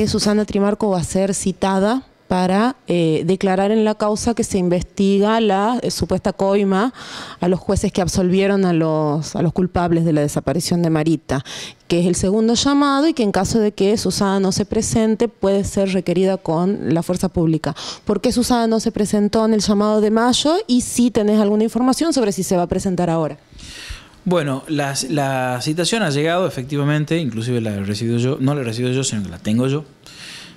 Eh, Susana Trimarco va a ser citada para eh, declarar en la causa que se investiga la eh, supuesta coima a los jueces que absolvieron a los, a los culpables de la desaparición de Marita, que es el segundo llamado y que en caso de que Susana no se presente puede ser requerida con la fuerza pública. ¿Por qué Susana no se presentó en el llamado de mayo y si tenés alguna información sobre si se va a presentar ahora? Bueno, la, citación ha llegado, efectivamente, inclusive la he recibido yo, no la he recibido yo, sino que la tengo yo.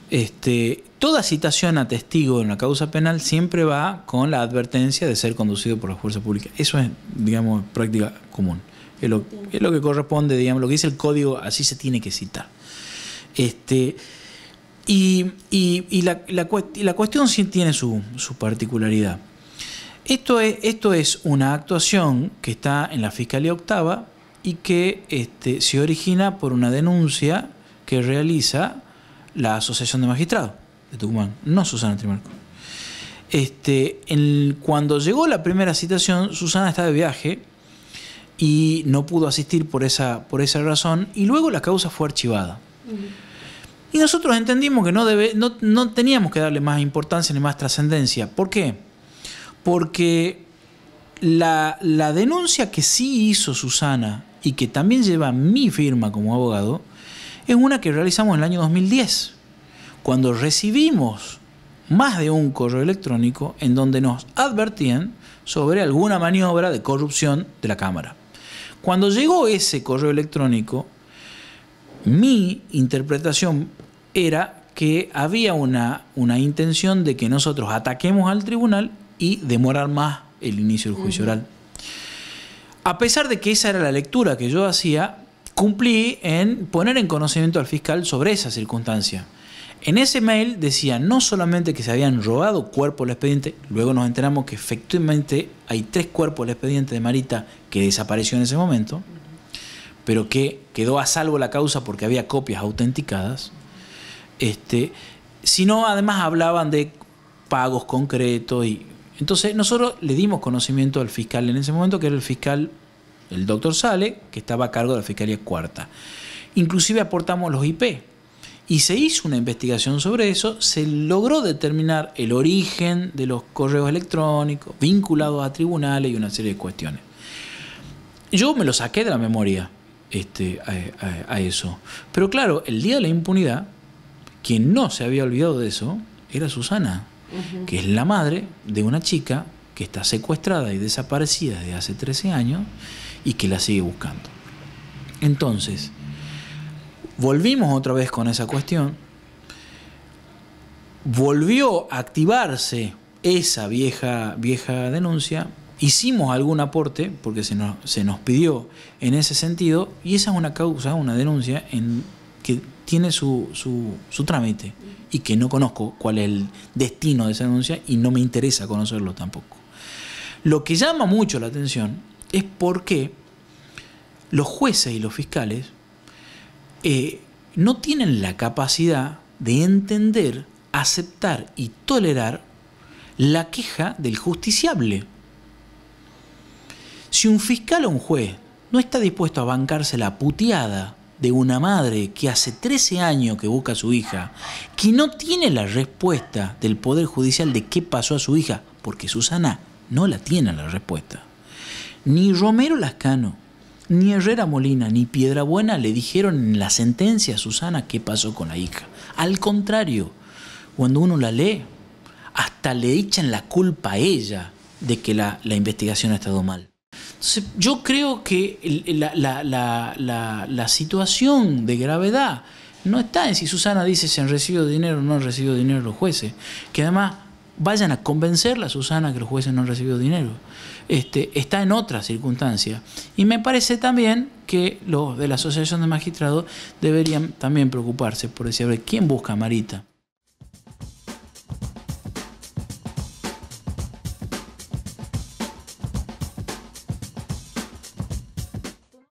Este, toda citación a testigo en una causa penal siempre va con la advertencia de ser conducido por la fuerza pública. Eso es, digamos, práctica común. Es lo, que corresponde, digamos, lo que dice el código, así se tiene que citar. Este, y, la, cuestión sí tiene su particularidad. Esto es, esto es una actuación que está en la Fiscalía Octava y que este, se origina por una denuncia que realiza la Asociación de Magistrados de Tucumán, no Susana Trimarco. Este, cuando llegó la primera citación, Susana estaba de viaje y no pudo asistir por esa, por esa razón, y luego la causa fue archivada. Y nosotros entendimos que no, debe, no, no teníamos que darle más importancia ni más trascendencia. ¿Por qué? porque la, denuncia que sí hizo Susana y que también lleva mi firma como abogado, es una que realizamos en el año 2010, cuando recibimos más de un correo electrónico en donde nos advertían sobre alguna maniobra de corrupción de la Cámara. Cuando llegó ese correo electrónico, mi interpretación era que había una, una intención de que nosotros ataquemos al tribunal y demorar más el inicio del juicio oral. A pesar de que esa era la lectura que yo hacía, cumplí en poner en conocimiento al fiscal sobre esa circunstancia. En ese mail decía no solamente que se habían robado cuerpos del expediente, luego nos enteramos que efectivamente hay tres cuerpos del expediente de Marita que desapareció en ese momento, pero que quedó a salvo la causa porque había copias autenticadas, este, sino además hablaban de pagos concretos. Y, entonces nosotros le dimos conocimiento al fiscal en ese momento, que era el fiscal, el doctor Sale, que estaba a cargo de la Fiscalía Cuarta. Inclusive aportamos los IP. Y se hizo una investigación sobre eso, se logró determinar el origen de los correos electrónicos vinculados a tribunales y una serie de cuestiones. Yo me lo saqué de la memoria este, a eso. Pero claro, el día de la impunidad, quien no se había olvidado de eso era Susana, que es la madre de una chica que está secuestrada y desaparecida desde hace 13 años y que la sigue buscando. Entonces, volvimos otra vez con esa cuestión, volvió a activarse esa vieja, vieja denuncia, hicimos algún aporte, porque se nos, se nos pidió en ese sentido, y esa es una causa, una denuncia en que tiene su, trámite y que no conozco cuál es el destino de esa denuncia y no me interesa conocerlo tampoco. Lo que llama mucho la atención es por qué los jueces y los fiscales eh, no tienen la capacidad de entender, aceptar y tolerar la queja del justiciable. Si un fiscal o un juez no está dispuesto a bancarse la puteada de una madre que hace 13 años que busca a su hija, que no tiene la respuesta del Poder Judicial de qué pasó a su hija, porque Susana no la tiene la respuesta. Ni Romero Lascano, ni Herrera Molina, ni Piedra Buena le dijeron en la sentencia a Susana qué pasó con la hija. Al contrario, cuando uno la lee, hasta le echan la culpa a ella de que la, la investigación ha estado mal yo creo que la, situación de gravedad no está en si Susana dice si han recibido dinero o no han recibido dinero los jueces, que además vayan a convencerla a Susana que los jueces no han recibido dinero. Este, está en otra circunstancia. Y me parece también que los de la Asociación de Magistrados deberían también preocuparse por decir, a ver, ¿quién busca a Marita?